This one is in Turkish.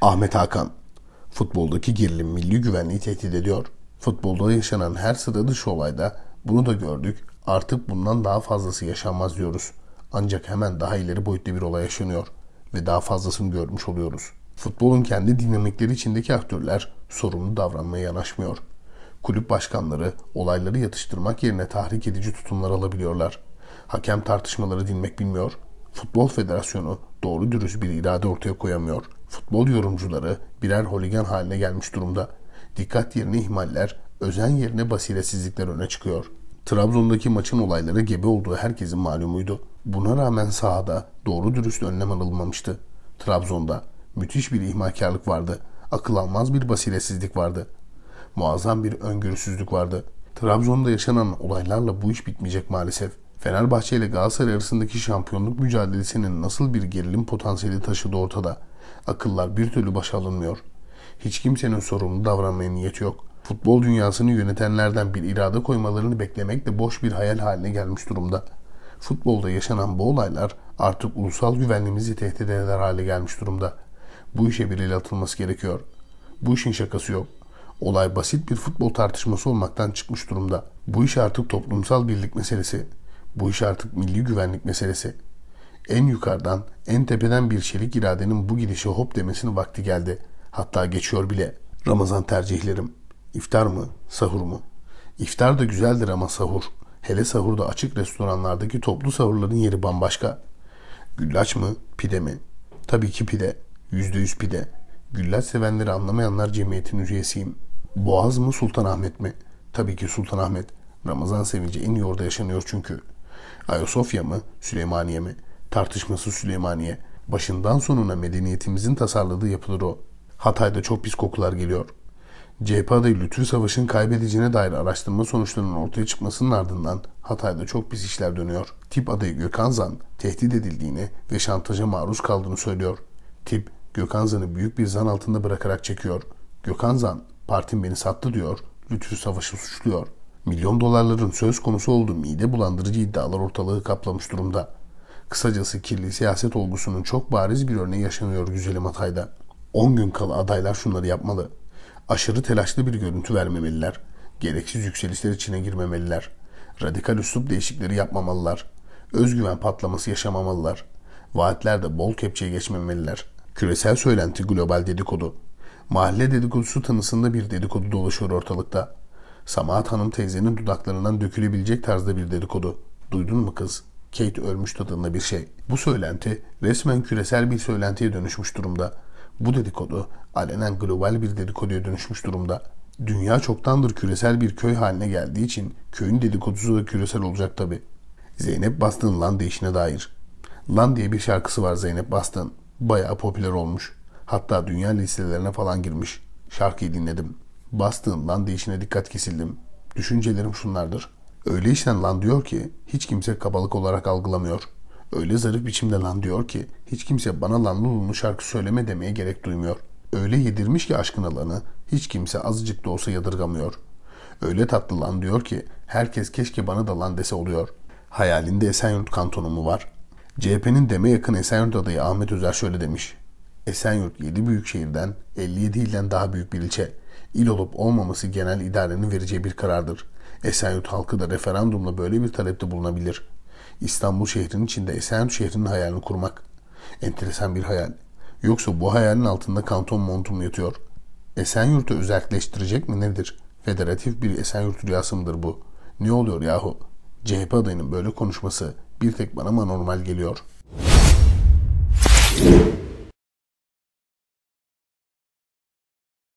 Ahmet Hakan, futboldaki gerilim milli güvenliği tehdit ediyor. Futbolda yaşanan her sıra dışı olayda bunu da gördük. Artık bundan daha fazlası yaşanmaz diyoruz. Ancak hemen daha ileri boyutlu bir olay yaşanıyor ve daha fazlasını görmüş oluyoruz. Futbolun kendi dinamikleri içindeki aktörler sorumlu davranmaya yanaşmıyor. Kulüp başkanları olayları yatıştırmak yerine tahrik edici tutumlar alabiliyorlar. Hakem tartışmaları dinmek bilmiyor. Futbol Federasyonu doğru dürüst bir irade ortaya koyamıyor.'' futbol yorumcuları birer holigan haline gelmiş durumda. Dikkat yerine ihmaller, özen yerine basiretsizlikler öne çıkıyor. Trabzon'daki maçın olayları gebe olduğu herkesin malumuydu. Buna rağmen sahada doğru dürüst önlem alınmamıştı. Trabzon'da müthiş bir ihmalkarlık vardı. Akıl almaz bir basiretsizlik vardı. Muazzam bir öngörüsüzlük vardı. Trabzon'da yaşanan olaylarla bu iş bitmeyecek maalesef. Fenerbahçe ile Galatasaray arasındaki şampiyonluk mücadelesinin nasıl bir gerilim potansiyeli taşıdığı ortada. Akıllar bir türlü baş alınmıyor. Hiç kimsenin sorumlu davranmaya niyeti yok. Futbol dünyasını yönetenlerden bir irade koymalarını beklemek de boş bir hayal haline gelmiş durumda. Futbolda yaşanan bu olaylar artık ulusal güvenliğimizi tehdit eder hale gelmiş durumda. Bu işe bir el atılması gerekiyor. Bu işin şakası yok. Olay basit bir futbol tartışması olmaktan çıkmış durumda. Bu iş artık toplumsal birlik meselesi. Bu iş artık milli güvenlik meselesi. En yukarıdan, en tepeden bir çelik iradenin bu gidişe hop demesinin vakti geldi. Hatta geçiyor bile. Ramazan tercihlerim. İftar mı, sahur mu? İftar da güzeldir ama sahur. Hele sahurda açık restoranlardaki toplu sahurların yeri bambaşka. Güllaç mı, pide mi? Tabii ki pide. Yüzde yüz pide. Güllaç sevenleri anlamayanlar cemiyetin üyesiyim. Boğaz mı, Sultanahmet mi? Tabii ki Sultanahmet. Ramazan sevinci en iyi orada yaşanıyor çünkü. Ayasofya mı, Süleymaniye mi? tartışması Süleymaniye. Başından sonuna medeniyetimizin tasarladığı yapıdır o. Hatay'da çok pis kokular geliyor. CHP adayı Lütfü Savaş'ın kaybedeceğine dair araştırma sonuçlarının ortaya çıkmasının ardından Hatay'da çok pis işler dönüyor. Tip adayı Gökhan Zan tehdit edildiğini ve şantaja maruz kaldığını söylüyor. Tip Gökhan Zan'ı büyük bir zan altında bırakarak çekiyor. Gökhan Zan partim beni sattı diyor. Lütfü Savaş'ı suçluyor. Milyon dolarların söz konusu olduğu mide bulandırıcı iddialar ortalığı kaplamış durumda. Kısacası kirli siyaset olgusunun çok bariz bir örneği yaşanıyor güzelim Hatay'da. 10 gün kala adaylar şunları yapmalı. Aşırı telaşlı bir görüntü vermemeliler. Gereksiz yükselişler içine girmemeliler. Radikal üslup değişikleri yapmamalılar. Özgüven patlaması yaşamamalılar. Vaatlerde bol kepçeye geçmemeliler. Küresel söylenti global dedikodu. Mahalle dedikodusu tanısında bir dedikodu dolaşıyor ortalıkta. Samahat Hanım teyzenin dudaklarından dökülebilecek tarzda bir dedikodu. Duydun mu kız? Kate ölmüş tadında bir şey. Bu söylenti resmen küresel bir söylentiye dönüşmüş durumda. Bu dedikodu alenen global bir dedikoduya dönüşmüş durumda. Dünya çoktandır küresel bir köy haline geldiği için köyün dedikodusu da küresel olacak tabi. Zeynep Bastı'nın Lan değişine dair. Lan diye bir şarkısı var Zeynep Bastı'nın. Bayağı popüler olmuş. Hatta dünya listelerine falan girmiş. Şarkıyı dinledim. Bastı'nın Lan değişine dikkat kesildim. Düşüncelerim şunlardır. Öyle işten lan diyor ki hiç kimse kabalık olarak algılamıyor. Öyle zarif biçimde lan diyor ki hiç kimse bana lan lulunu şarkı söyleme demeye gerek duymuyor. Öyle yedirmiş ki aşkın alanı hiç kimse azıcık da olsa yadırgamıyor. Öyle tatlı lan diyor ki herkes keşke bana da lan dese oluyor. Hayalinde Esenyurt kantonu mu var? CHP'nin deme yakın Esenyurt adayı Ahmet Özer şöyle demiş. Esenyurt 7 büyük şehirden 57 ilden daha büyük bir ilçe. İl olup olmaması genel idarenin vereceği bir karardır. Esenyurt halkı da referandumla böyle bir talepte bulunabilir. İstanbul şehrinin içinde Esenyurt şehrinin hayalini kurmak. Enteresan bir hayal. Yoksa bu hayalin altında kanton montum yatıyor. Esenyurt'u özelleştirecek mi nedir? Federatif bir Esenyurt rüyası bu? Ne oluyor yahu? CHP adayının böyle konuşması bir tek bana mı normal geliyor?